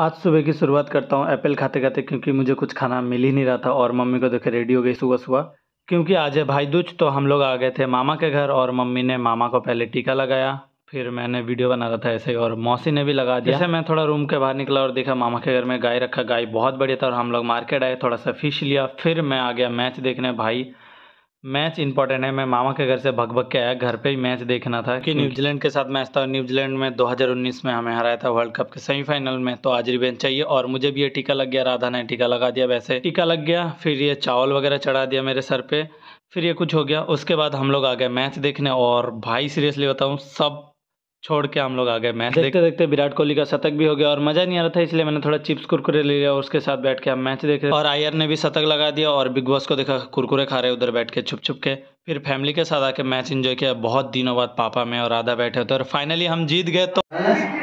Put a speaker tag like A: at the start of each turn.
A: आज सुबह की शुरुआत करता हूँ एप्पल खाते खाते क्योंकि मुझे कुछ खाना मिल ही नहीं रहा था और मम्मी को देखे रेडी हो गई सुबह सुबह क्योंकि आज है भाई दूज तो हम लोग आ गए थे मामा के घर और मम्मी ने मामा को पहले टीका लगाया फिर मैंने वीडियो बना रहा था ऐसे और मौसी ने भी लगा दिया जैसे मैं थोड़ा रूम के बाहर निकला और देखा मामा के घर में गाय रखा गाय बहुत बढ़िया था और हम लोग मार्केट आए थोड़ा सा फिश लिया फिर मैं आ गया मैच देखने भाई मैच इंपॉर्टेंट है मैं मामा के घर से भग भग के आया घर पे ही मैच देखना था कि हम्म। न्यूजीलैंड के साथ मैच था न्यूजीलैंड में 2019 में हमें हराया था वर्ल्ड कप के सेमीफाइनल में तो आज रिवेंज चाहिए और मुझे भी ये टीका लग गया राधा ने टीका लगा दिया वैसे टीका लग गया फिर ये चावल वगैरह चढ़ा दिया मेरे सर पे फिर ये कुछ हो गया उसके बाद हम लोग आ गए मैच देखने और भाई सीरियसली बताऊँ सब छोड़ के हम लोग आ गए मैच देखते देखते विराट कोहली का शतक भी हो गया और मजा नहीं आ रहा था इसलिए मैंने थोड़ा चिप्स कुरकुरे ले लिया उसके साथ बैठ के हम मैच देख रहे और आयर ने भी शतक लगा दिया और बिग बॉस को देखा कुरकुरे खा रहे उधर बैठ के छुप छुप के फिर फैमिली के साथ आके मैच इंजॉय किया बहुत दिनों बाद पापा में और आधा बैठे होते और फाइनली हम जीत गए तो